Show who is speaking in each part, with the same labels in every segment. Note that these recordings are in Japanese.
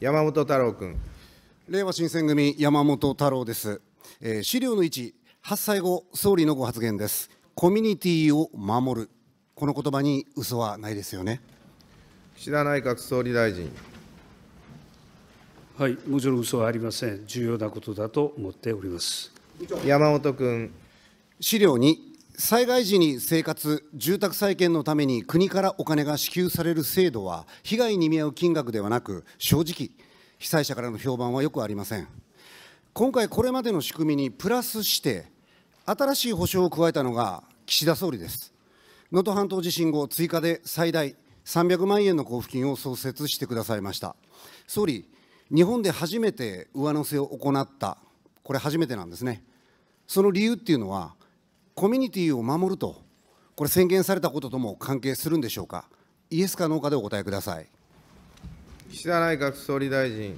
Speaker 1: 山本太郎君。れいわ新選組、山本太郎です。えー、資料の1、発災後、総理のご発言です。コミュニティを守る。この言葉に嘘はないですよね。岸田内閣総理大臣。はい、もちろん嘘はありません。重要なことだと思っております。山本君。資料2、災害時に生活、住宅再建のために国からお金が支給される制度は、被害に見合う金額ではなく、正直、被災者からの評判はよくありません。今回、これまでの仕組みにプラスして、新しい保障を加えたのが岸田総理です。能登半島地震後、追加で最大300万円の交付金を創設してくださいました。総理、日本で初めて上乗せを行った、これ初めてなんですね。その理由っていうのは、コミュニティを守ると、これ、宣言されたこととも関係するんでしょうか、イエスかノーかでお答えください岸田内閣総理大臣。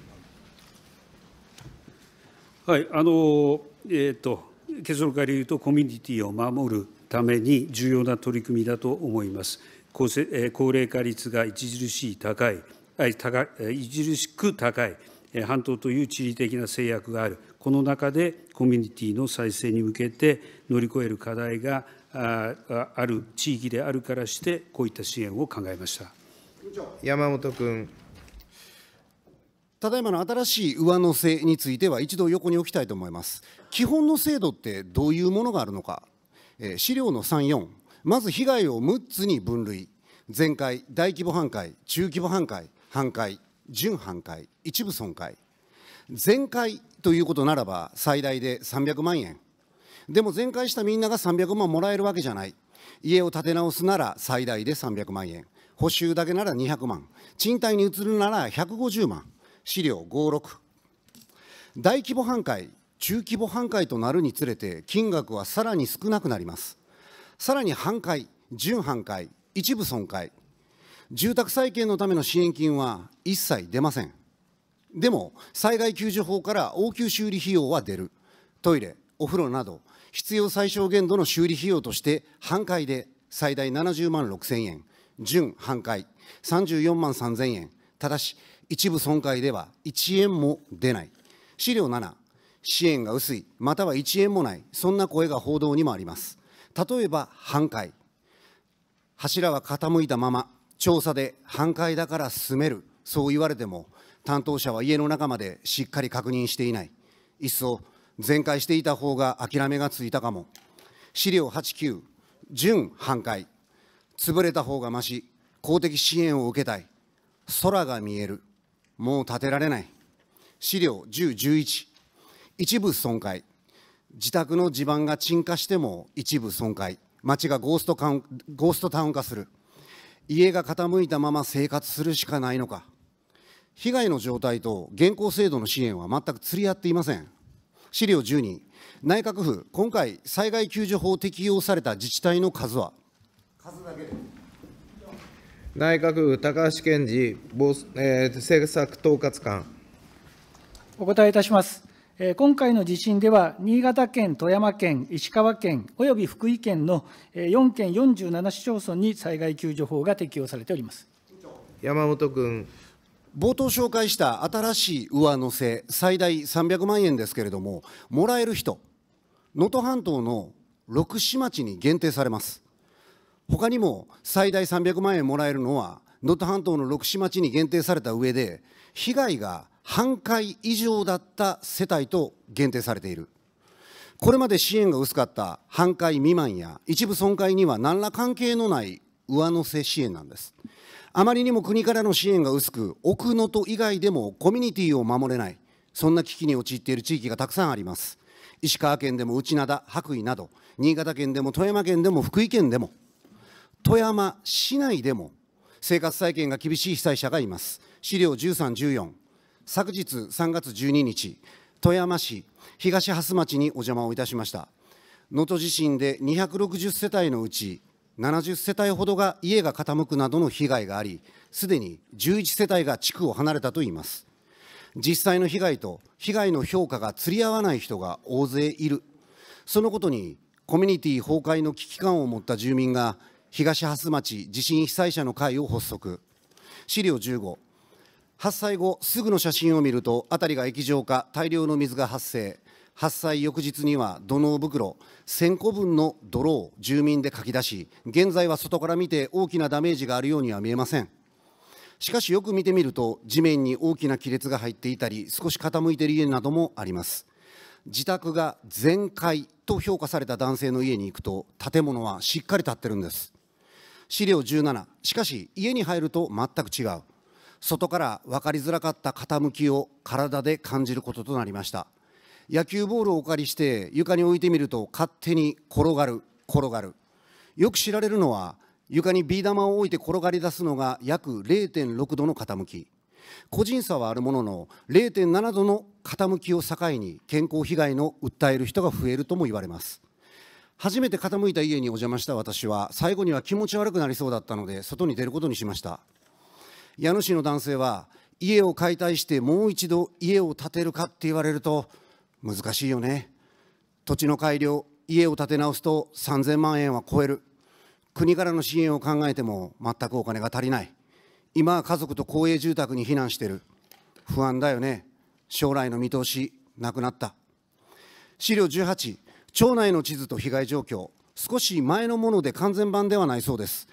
Speaker 2: はいあのえーと、結論から言うと、コミュニティを守るために重要な取り組みだと思います。高高齢化率が著しい高い、著しく高い、半島という地理的な制約がある、この中でコミュニティの再生に向けて乗り越える課題がある地域であるからして、こ
Speaker 1: ういった支援を考えました山本君。ただいまの新しい上乗せについては、一度横に置きたいと思います。基本の制度ってどういうものがあるのか、え資料の3、4、まず被害を6つに分類、全壊、大規模半壊、中規模半壊、半壊。準半壊、一部損壊、全壊ということならば、最大で300万円、でも全壊したみんなが300万もらえるわけじゃない、家を建て直すなら最大で300万円、補修だけなら200万、賃貸に移るなら150万、資料56。大規模半壊、中規模半壊となるにつれて、金額はさらに少なくなります。さらに半壊、準半壊、一部損壊、住宅再建のための支援金は一切出ません。でも、災害救助法から応急修理費用は出る。トイレ、お風呂など、必要最小限度の修理費用として、半壊で最大70万6000円、準半壊34万3000円、ただし、一部損壊では1円も出ない。資料7、支援が薄い、または1円もない、そんな声が報道にもあります。例えば、半壊。柱は傾いたまま、調査で半壊だから進める、そう言われても、担当者は家の中までしっかり確認していない、いっそ全壊していた方が諦めがついたかも、資料89、準半壊、潰れた方がまし、公的支援を受けたい、空が見える、もう建てられない、資料10、11、一部損壊、自宅の地盤が沈下しても一部損壊、町がゴーストゴーストタウン化する。家が傾いたまま生活するしかないのか被害の状態と現行制度の支援は全く釣り合っていません資料12内閣府今回災害救助法適用された自治体の数は数だけ内閣府高橋健治、えー、政策統括官
Speaker 2: お答えいたします今回の地震では、新潟県、富山県、石川県、および福井県の4県47市町村に災害救助
Speaker 1: 法が適用されております山本君。冒頭紹介した新しい上乗せ、最大300万円ですけれども、もらえる人、能登半島の6市町に限定されます。他にも最大300万円もらえるのは、能登半島の6市町に限定された上で、被害が半壊以上だった世帯と限定されているこれまで支援が薄かった半壊未満や一部損壊には何ら関係のない上乗せ支援なんですあまりにも国からの支援が薄く奥能登以外でもコミュニティを守れないそんな危機に陥っている地域がたくさんあります石川県でも内灘白衣など新潟県でも富山県でも福井県でも富山市内でも生活再建が厳しい被災者がいます資料1314昨日3月12日、富山市東蓮町にお邪魔をいたしました。能登地震で260世帯のうち70世帯ほどが家が傾くなどの被害があり、すでに11世帯が地区を離れたといいます。実際の被害と被害の評価が釣り合わない人が大勢いる、そのことにコミュニティ崩壊の危機感を持った住民が、東蓮町地震被災者の会を発足。資料15発災後すぐの写真を見ると辺りが液状化大量の水が発生発災翌日には土のう袋1000個分の泥を住民でかき出し現在は外から見て大きなダメージがあるようには見えませんしかしよく見てみると地面に大きな亀裂が入っていたり少し傾いている家などもあります自宅が全壊と評価された男性の家に行くと建物はしっかり建ってるんです資料17しかし家に入ると全く違う外から分かりづらかった傾きを体で感じることとなりました野球ボールをお借りして床に置いてみると勝手に転がる転がるよく知られるのは床にビー玉を置いて転がり出すのが約0.6度の傾き個人差はあるものの0.7度の傾きを境に健康被害の訴える人が増えるとも言われます初めて傾いた家にお邪魔した私は最後には気持ち悪くなりそうだったので外に出ることにしました家主の男性は家を解体してもう一度家を建てるかって言われると難しいよね土地の改良家を建て直すと3000万円は超える国からの支援を考えても全くお金が足りない今は家族と公営住宅に避難してる不安だよね将来の見通しなくなった資料18町内の地図と被害状況少し前のもので完全版ではないそうです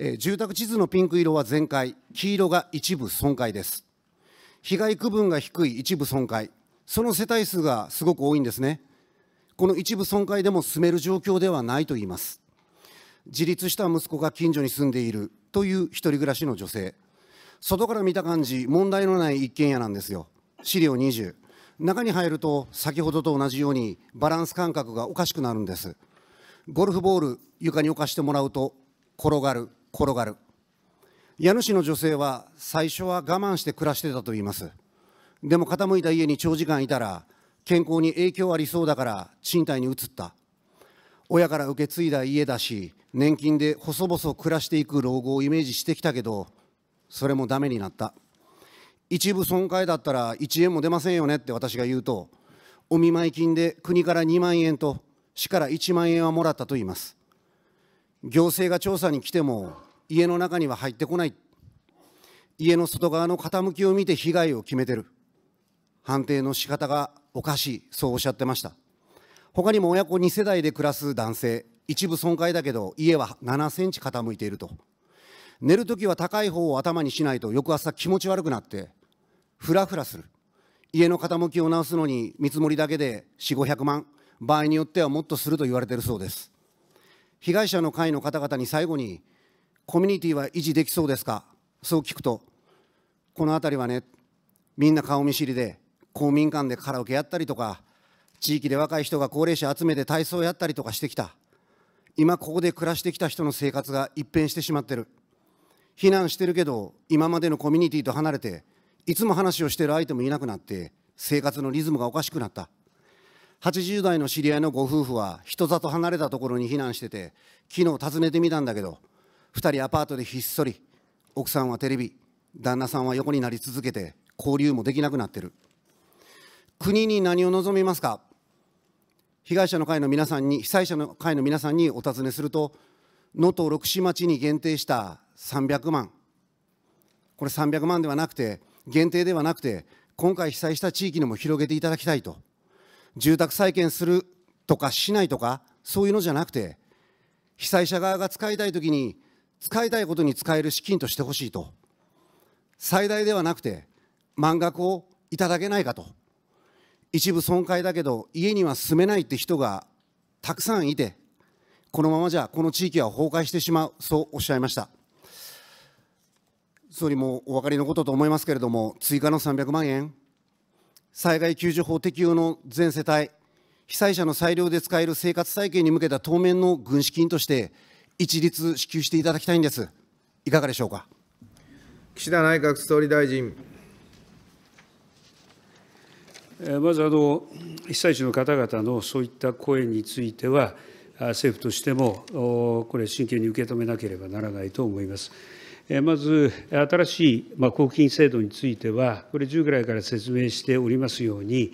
Speaker 1: え住宅地図のピンク色は全壊、黄色が一部損壊です。被害区分が低い一部損壊、その世帯数がすごく多いんですね。この一部損壊でも住める状況ではないと言います。自立した息子が近所に住んでいるという一人暮らしの女性。外から見た感じ、問題のない一軒家なんですよ。資料20。中に入ると、先ほどと同じようにバランス感覚がおかしくなるんです。ゴルフボール、床に置かしてもらうと転がる。転がる家主の女性は最初は我慢して暮らしてたといいますでも傾いた家に長時間いたら健康に影響ありそうだから賃貸に移った親から受け継いだ家だし年金で細々暮らしていく老後をイメージしてきたけどそれもダメになった一部損壊だったら1円も出ませんよねって私が言うとお見舞い金で国から2万円と市から1万円はもらったと言います行政が調査に来ても家の中には入ってこない家の外側の傾きを見て被害を決めてる判定の仕方がおかしいそうおっしゃってました他にも親子2世代で暮らす男性一部損壊だけど家は7センチ傾いていると寝るときは高い方を頭にしないと翌朝気持ち悪くなってふらふらする家の傾きを直すのに見積もりだけで4500万場合によってはもっとすると言われているそうです被害者の会の方々に最後にコミュニティは維持できそうですかそう聞くと、この辺りはね、みんな顔見知りで、公民館でカラオケやったりとか、地域で若い人が高齢者集めて体操やったりとかしてきた。今ここで暮らしてきた人の生活が一変してしまってる。避難してるけど、今までのコミュニティと離れて、いつも話をしてる相手もいなくなって、生活のリズムがおかしくなった。80代の知り合いのご夫婦は人里離れたところに避難してて、昨日訪ねてみたんだけど、2人アパートでひっそり奥さんはテレビ旦那さんは横になり続けて交流もできなくなってる国に何を望みますか被害者の会の皆さんに被災者の会の皆さんにお尋ねすると能登六市町に限定した300万これ300万ではなくて限定ではなくて今回被災した地域にも広げていただきたいと住宅再建するとかしないとかそういうのじゃなくて被災者側が使いたいときに使いたいことに使える資金としてほしいと、最大ではなくて、満額をいただけないかと、一部損壊だけど、家には住めないって人がたくさんいて、このままじゃこの地域は崩壊してしまう、そうおっしゃいました。総理もお分かりのことと思いますけれども、追加の300万円、災害救助法適用の全世帯、被災者の裁量で使える生活再建に向けた当面の軍資金として、一律支給していただきたいんです。いかがでしょうか。岸田内閣総理大臣。
Speaker 2: まずあの、被災地の方々のそういった声については、政府としてもこれ、真剣に受け止めなければならないと思います。まず、新しい交付金制度については、これ、従来から説明しておりますように、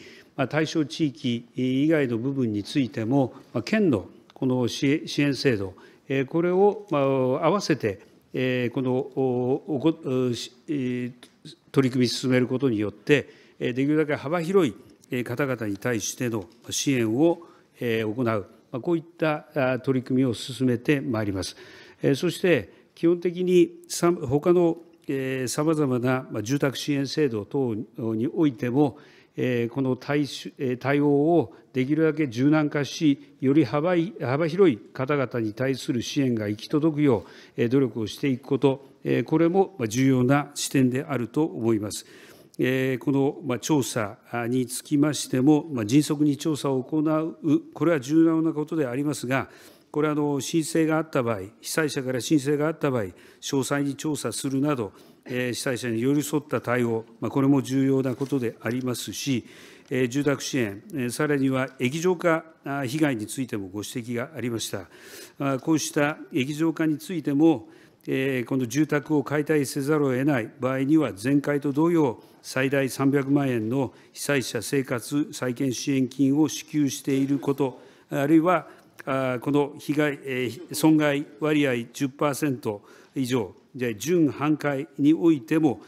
Speaker 2: 対象地域以外の部分についても、県のこの支援制度、これを合わせて、この取り組み進めることによって、できるだけ幅広い方々に対しての支援を行う、こういった取り組みを進めてまいります。そして、基本的に他のさまざまな住宅支援制度等においても、この対応をできるだけ柔軟化し、より幅広い方々に対する支援が行き届くよう、努力をしていくこと、これも重要な視点であると思います。この調査につきましても、迅速に調査を行う、これは重要なことでありますが、これは申請があった場合、被災者から申請があった場合、詳細に調査するなど、被災者に寄り添った対応、これも重要なことでありますし、住宅支援、さらには液状化被害についてもご指摘がありました。こうした液状化についても、この住宅を解体せざるを得ない場合には、前回と同様、最大300万円の被災者生活再建支援金を支給していること、あるいはこの被害損害割合10%、以上、準半壊においても、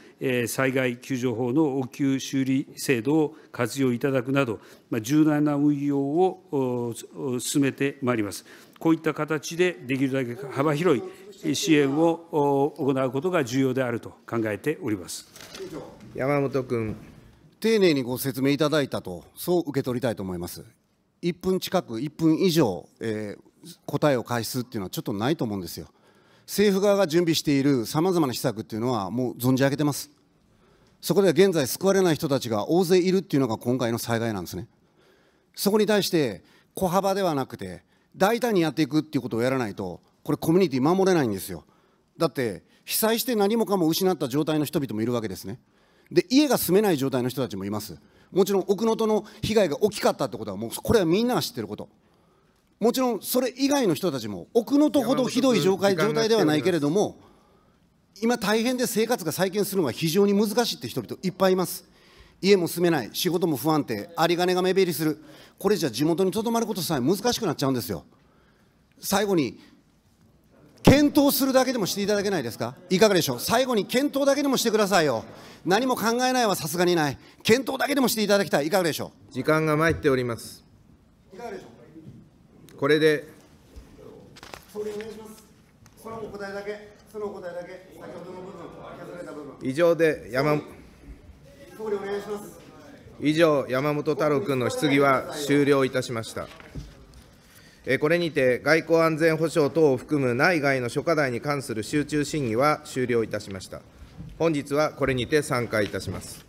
Speaker 2: 災害救助法の応急修理制度を活用いただくなど、柔軟な運用を進めてまいります。こういった形でできるだけ幅広い支援を
Speaker 1: 行うことが重要であると考えております山本君。丁寧にご説明いただいたと、そう受け取りたいと思います。1分近く、1分以上、えー、答えを返すっていうのはちょっとないと思うんですよ。政府側が準備しているさまざまな施策というのは、もう存じ上げてます。そこでは現在、救われない人たちが大勢いるというのが今回の災害なんですね。そこに対して、小幅ではなくて、大胆にやっていくということをやらないと、これ、コミュニティ守れないんですよ。だって、被災して何もかも失った状態の人々もいるわけですね。で、家が住めない状態の人たちもいます。もちろん、奥能登の被害が大きかったということは、もうこれはみんなが知ってること。もちろんそれ以外の人たちも奥のとほどひどい状態状態ではないけれども今大変で生活が再建するのは非常に難しいって人々いっぱいいます家も住めない仕事も不安定有り金が目減りするこれじゃ地元にとどまることさえ難しくなっちゃうんですよ最後に検討するだけでもしていただけないですかいかがでしょう最後に検討だけでもしてくださいよ何も考えないはさすがにない検討だけでもしていただきたいいかがでしょう時間が参っておりますいかがでしょうこれで総理お願いしますそのお答えだけそのお答えだけ先ほどの部分削れた部分以上で山総理お願いします以上山本太郎君の質疑は終了いたしましたこれにて外交安全保障等を含む内外の諸課題に関する集中審議は終了いたしました本日はこれにて散会いたします